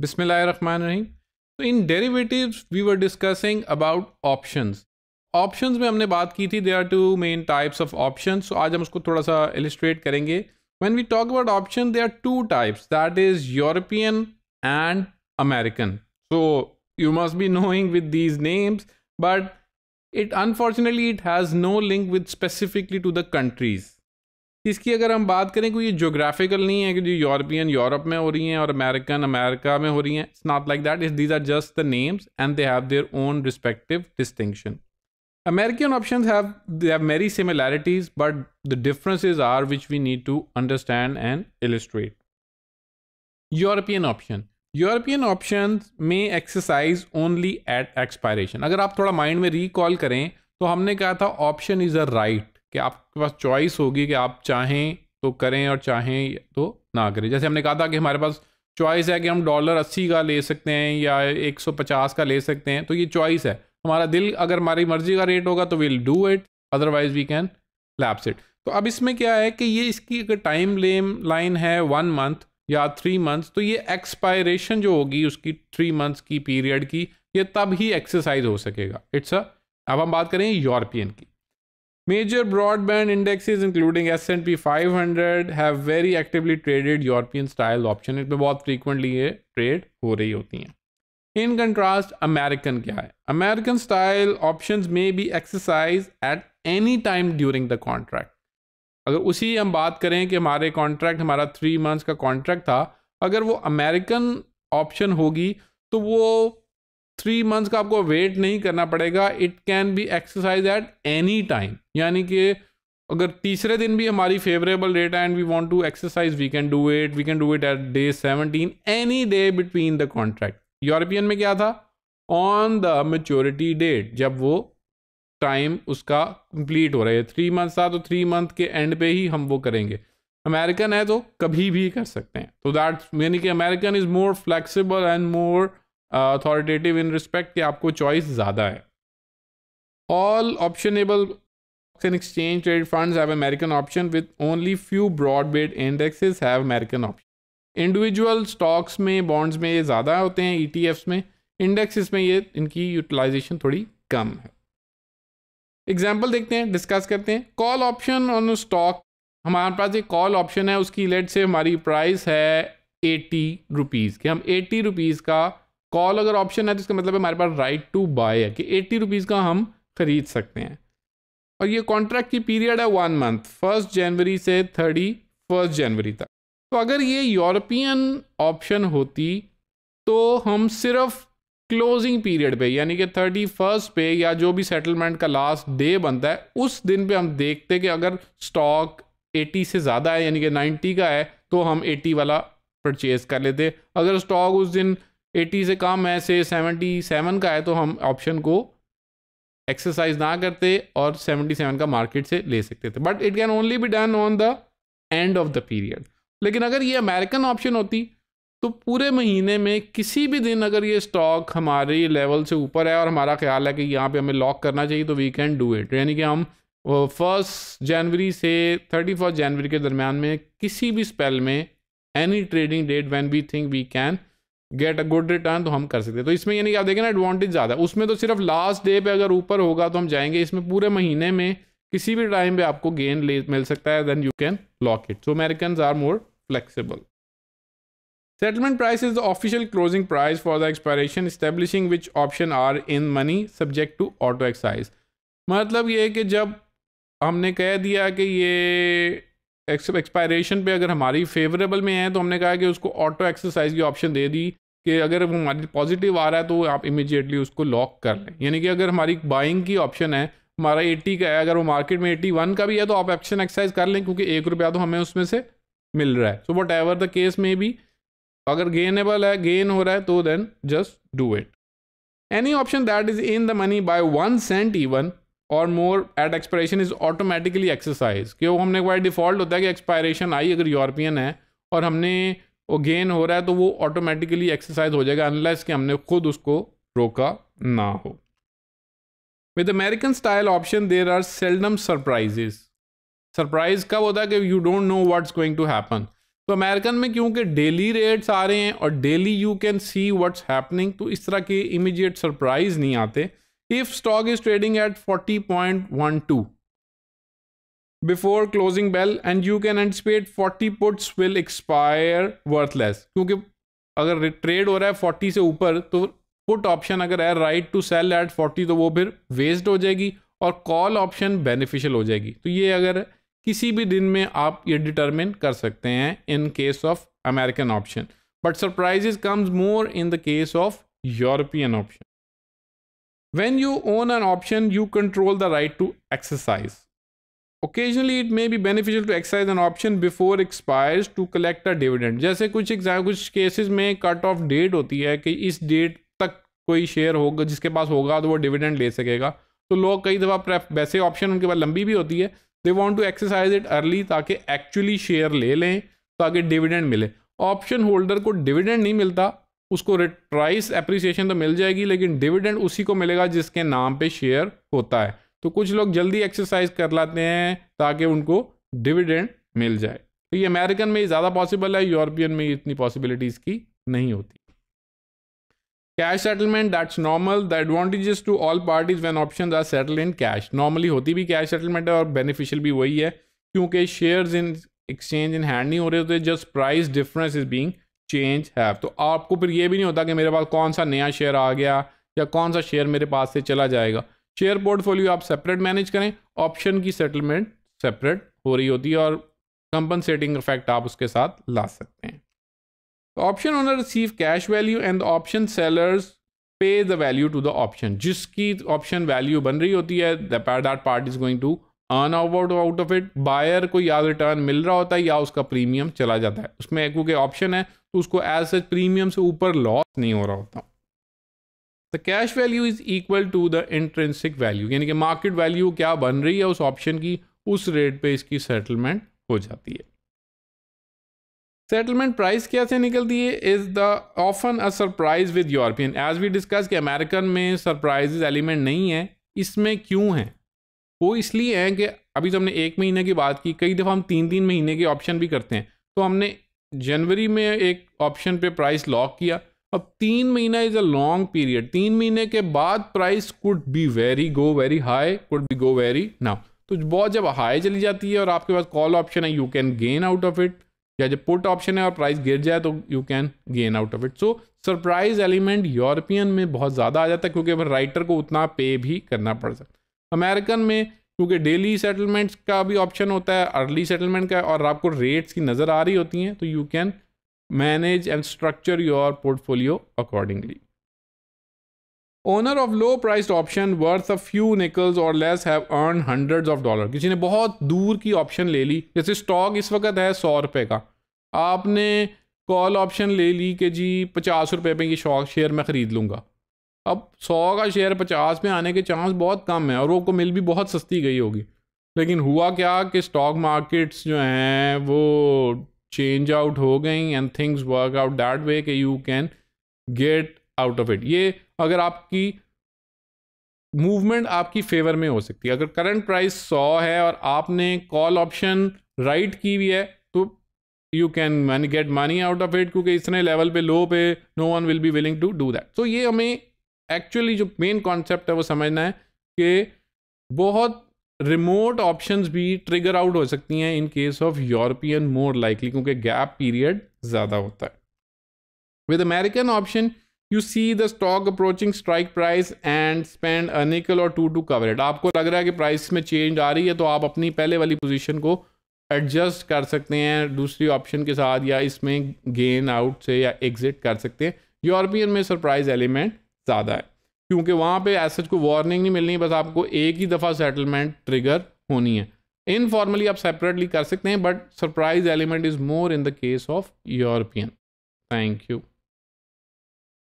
बिसमीम तो in derivatives we were discussing about options options में हमने बात की थी they are two main types of option so आज हम उसको थोड़ा सा इलिस्ट्रेट करेंगे when we talk about option they are two types that is European and American so you must be knowing with these names but it unfortunately it has no link with specifically to the countries इसकी अगर हम बात करें कि ये geographical नहीं है कि जो यूरोपियन यूरोप में हो रही हैं और अमेरिकन अमेरिका में हो रही हैं it's not like that is these are just the names and they have their own respective distinction American option have they have many similarities but the differences are which we need to understand and illustrate European option European option में exercise only at expiration अगर आप थोड़ा mind में recall करें तो हमने कहा था ऑप्शन इज अ राइट कि आपके पास चॉइस होगी कि आप चाहें तो करें और चाहें तो ना करें जैसे हमने कहा था कि हमारे पास चॉइस है कि हम डॉलर अस्सी का ले सकते हैं या एक सौ पचास का ले सकते हैं तो ये चॉइस है हमारा दिल अगर हमारी मर्जी का रेट होगा तो will do it otherwise we can lapse it तो अब इसमें क्या है कि ये इसकी अगर टाइम लेम लाइन है वन मंथ या थ्री मंथ्स तो ये एक्सपायरेशन जो होगी उसकी थ्री मंथ्स की पीरियड की ये तब ही एक्सरसाइज हो सकेगा इट्स अ अब हम बात करें यूरोपियन की Major broadband indexes including S&P 500 have very actively traded European style option. इसमें बहुत frequently ये trade हो रही होती हैं. In contrast, American kya hai? American style options may be exercised at any time during the contract. अगर उसी हम बात करें कि हमारे कॉन्ट्रैक्ट हमारा थ्री मंथ्स का कॉन्ट्रैक्ट था अगर वो अमेरिकन ऑप्शन होगी तो वो थ्री मंथ्स का आपको वेट नहीं करना पड़ेगा it can be exercise at any time यानी कि अगर तीसरे दिन भी हमारी फेवरेबल डेट है and we want to exercise we can do it we can do it at day seventeen any day between the contract European में क्या था ऑन द मेच्योरिटी डेट जब वो टाइम उसका कंप्लीट हो रहा है थ्री मंथ था तो थ्री मंथ के एंड पे ही हम वो करेंगे अमेरिकन है तो कभी भी कर सकते हैं तो दैट यानी कि American is more flexible and more authoritative in respect कि आपको चॉइस ज़्यादा है all optionable and exchange trade fund American option option only few few broad-based indexes have American individual stocks में बॉन्ड्स में ये ज़्यादा होते हैं ई e में इंडेक्सेस में ये इनकी यूटिलाइजेशन थोड़ी कम है एग्जाम्पल देखते हैं डिस्कस करते हैं कॉल ऑप्शन ऑन स्टॉक हमारे पास एक कॉल ऑप्शन है उसकी लेट से हमारी प्राइस है एटी रुपीज़ कि हम एटी रुपीज़ का कॉल अगर ऑप्शन है तो इसका मतलब हमारे पास राइट टू बाय है कि एट्टी रुपीज़ का हम खरीद सकते हैं और ये कॉन्ट्रैक्ट की पीरियड है वन मंथ फर्स्ट जनवरी से थर्टी फर्स्ट जनवरी तक तो अगर ये यूरोपियन ऑप्शन होती तो हम सिर्फ क्लोजिंग पीरियड पे यानी कि थर्टी फर्स्ट पे या जो भी सेटलमेंट का लास्ट डे बनता है उस दिन पे हम देखते कि अगर स्टॉक एटी से ज़्यादा है यानी कि नाइन्टी का है तो हम एटी वाला परचेज कर लेते अगर स्टॉक उस दिन 80 से कम है से सेवेंटी सेवन का है तो हम ऑप्शन को एक्सरसाइज ना करते और सेवेंटी सेवन का मार्केट से ले सकते थे but it can only be done on the end of the period लेकिन अगर ये अमेरिकन ऑप्शन होती तो पूरे महीने में किसी भी दिन अगर ये स्टॉक हमारे लेवल से ऊपर है और हमारा ख्याल है कि यहाँ पे हमें लॉक करना चाहिए तो वी कैन डू इट यानी कि हम फर्स्ट जनवरी से थर्टी फर्स्ट जनवरी के दरमियान में किसी भी स्पेल में any trading date when we think we can get a good return तो हम कर सकते हैं तो इसमें यानी कि आप देखें ना एडवांटेज ज़्यादा उसमें तो सिर्फ लास्ट डे पे अगर ऊपर होगा तो हम जाएंगे इसमें पूरे महीने में किसी भी टाइम पे आपको गेन ले मिल सकता है then you can lock it so American are more flexible settlement price is the official closing price for the expiration establishing which option are in money subject to auto exercise मतलब ये कि जब हमने कह दिया कि ये एक्सपायरेशन पे अगर हमारी फेवरेबल में है तो हमने कहा कि उसको ऑटो एक्सरसाइज की ऑप्शन दे दी कि अगर वो हमारी पॉजिटिव आ रहा है तो आप इमीजिएटली उसको लॉक कर लें यानी कि अगर हमारी बाइंग की ऑप्शन है हमारा एट्टी का है अगर वो मार्केट में एट्टी का भी है तो आप ऑप्शन एक्सरसाइज कर लें क्योंकि एक रुपया तो हमें उसमें से मिल रहा है so whatever the case में भी अगर गेनेबल है गेन हो रहा है तो then just do it any option that is in the money by one cent even और more at expiration is automatically exercise क्यों हमने हमने बार डिफ़ॉल्ट होता है कि एक्सपायरेशन आई अगर यूरोपियन है और हमने वो गेन हो रहा है तो वो ऑटोमेटिकली एक्सरसाइज हो जाएगा अनलेस कि हमने खुद उसको रोका ना हो with American style option there are seldom surprises surprise कब होता है कि you don't know what's going to happen तो अमेरिकन में क्योंकि डेली रेट्स आ रहे हैं और daily you can see what's happening तो इस तरह के इमीडिएट सरप्राइज नहीं आते if stock is trading at 40.12 before closing bell and you can anticipate 40 puts will expire worthless क्योंकि अगर ट्रेड हो रहा है 40 से ऊपर तो पुट ऑप्शन अगर है राइट टू सेल एट 40 तो वो फिर वेस्ट हो जाएगी और कॉल ऑप्शन बेनिफिशियल हो जाएगी तो ये अगर किसी भी दिन में आप ये डिटरमिन कर सकते हैं in case of American option but surprises comes more in the case of European option When you own an option, you control the right to exercise. Occasionally, it may be beneficial to exercise an option before expires to collect a dividend. जैसे कुछ exam कुछ cases में cut off date होती है कि इस date तक कोई शेयर होगा जिसके पास होगा तो वो डिविडेंड ले सकेगा तो लोग कई दफ़ा प्रेफ वैसे ऑप्शन उनके पास लंबी भी होती है they want to exercise it early ताकि एक्चुअली शेयर ले लें ताकि डिविडेंड मिले ऑप्शन होल्डर को डिविडेंड नहीं मिलता उसको प्राइस एप्रिसिएशन तो मिल जाएगी लेकिन डिविडेंड उसी को मिलेगा जिसके नाम पे शेयर होता है तो कुछ लोग जल्दी एक्सरसाइज कर लाते हैं ताकि उनको डिविडेंड मिल जाए तो ये अमेरिकन में ज़्यादा पॉसिबल है यूरोपियन में इतनी पॉसिबिलिटीज़ की नहीं होती cash settlement that's normal the advantages to all parties when option are settle in cash normally होती भी कैश सेटलमेंट है और बेनिफिशियल भी वही है क्योंकि shares in exchange in hand नहीं हो रहे होते just price difference is being change have तो आपको फिर ये भी नहीं होता कि मेरे पास कौन सा नया शेयर आ गया या कौन सा शेयर मेरे पास से चला जाएगा शेयर पोर्टफोलियो आप सेपरेट मैनेज करें ऑप्शन की सेटलमेंट सेपरेट हो रही होती है और कंपनसेटिंग इफेक्ट आप उसके साथ ला सकते हैं option owner receive cash value and option sellers pay the value to the option जिसकी ऑप्शन वैल्यू बन रही होती है that part is going to earn out out of it buyer को या रिटर्न मिल रहा होता है या उसका प्रीमियम चला जाता है उसमें एक के ऑप्शन है तो उसको एज सच प्रीमियम से ऊपर लॉस नहीं हो रहा होता the cash value is equal to the intrinsic value यानी कि मार्केट वैल्यू क्या बन रही है उस ऑप्शन की उस रेट पे इसकी सेटलमेंट हो जाती है सेटलमेंट प्राइस कैसे निकलती है is the often a surprise with European as we discuss कि अमेरिकन में सरप्राइज एलिमेंट नहीं है इसमें क्यों है वो इसलिए है कि अभी तो हमने एक महीने की बात की कई दफ़ा हम तीन तीन महीने के ऑप्शन भी करते हैं तो हमने जनवरी में एक ऑप्शन पे प्राइस लॉक किया अब तीन महीना इज़ अ लॉन्ग पीरियड तीन महीने के बाद price could be very go very high could be go very now तो बहुत जब हाई चली जाती है और आपके पास कॉल ऑप्शन है you can gain out of it या जब पुट ऑप्शन है और प्राइस गिर जाए तो you can gain out of it so surprise element European में बहुत ज़्यादा आ जाता है क्योंकि राइटर को उतना पे भी करना पड़ सकता अमेरिकन में क्योंकि डेली सेटलमेंट्स का भी ऑप्शन होता है अर्ली सेटलमेंट का और आपको रेट्स की नज़र आ रही होती हैं तो you can manage and structure your portfolio accordingly owner of low priced option worth a few nickels और less have earn hundreds of dollar किसी ने बहुत दूर की ऑप्शन ले ली जैसे स्टॉक इस वक्त है सौ रुपये का आपने कॉल ऑप्शन ले ली कि जी पचास रुपये में ये शॉक शेयर मैं ख़रीद लूँगा अब सौ का शेयर पचास में आने के चांस बहुत कम है और वो को मिल भी बहुत सस्ती गई होगी लेकिन हुआ क्या कि स्टॉक मार्केट्स जो हैं वो चेंज आउट हो गई and things work out that way कि you can get out of it ये अगर आपकी मूवमेंट आपकी फेवर में हो सकती है अगर करंट प्राइस सौ है और आपने कॉल ऑप्शन राइट की हुई है तो you can many get money out of it क्योंकि इतने लेवल पे लो पे no one will be willing to do that तो ये हमें एक्चुअली जो मेन कॉन्सेप्ट है वो समझना है कि बहुत रिमोट ऑप्शंस भी ट्रिगर आउट हो सकती हैं in case of European more likely क्योंकि गैप पीरियड ज़्यादा होता है with American option you see the stock approaching strike price and spend a nickel और टू टू कवर इट आपको लग रहा है कि प्राइस में चेंज आ रही है तो आप अपनी पहले वाली पोजिशन को एडजस्ट कर सकते हैं दूसरी ऑप्शन के साथ या इसमें गेन आउट से या एग्जिट कर सकते हैं यूरोपियन में सरप्राइज एलिमेंट ज़्यादा है क्योंकि वहाँ पे ऐसा को वार्निंग नहीं मिलनी बस आपको एक ही दफ़ा सेटलमेंट ट्रिगर होनी है इनफॉर्मली आप सेपरेटली कर सकते हैं but surprise element is more in the case of European thank you